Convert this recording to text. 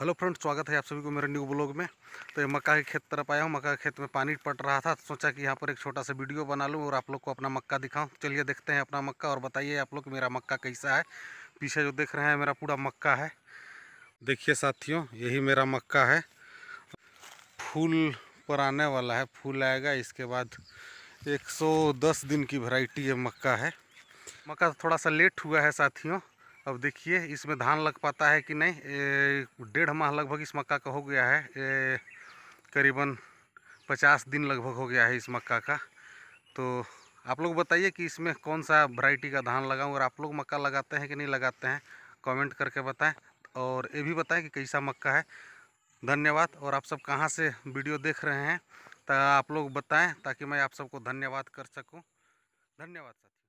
hello friend स्वागत है आप सभी को मेरे न्यू ब्लॉग में तो ये मक्का के खेत तरफ आया हूँ मक्का के खेत में पानी पट रहा था तो सोचा कि यहाँ पर एक छोटा सा वीडियो बना लूँ और आप लोग को अपना मक्का दिखाऊँ चलिए देखते हैं अपना मक्का और बताइए आप लोग मेरा मक्का कैसा है पीछे जो देख रहे हैं मेरा पूरा मक्का है देखिए साथियों यही मेरा मक्का है फूल पर आने वाला है फूल आएगा इसके बाद एक दिन की वराइटी ये मक्का है मक्का थोड़ा सा लेट हुआ है साथियों अब देखिए इसमें धान लग पाता है कि नहीं डेढ़ माह लगभग इस मक्का का हो गया है करीबन पचास दिन लगभग हो गया है इस मक्का का तो आप लोग बताइए कि इसमें कौन सा वैरायटी का धान लगाऊं और आप लोग मक्का लगाते हैं कि नहीं लगाते हैं कमेंट करके बताएं और ये भी बताएं कि कैसा मक्का है धन्यवाद और आप सब कहाँ से वीडियो देख रहे हैं तो आप लोग बताएं ताकि मैं आप सबको धन्यवाद कर सकूं धन्यवाद सर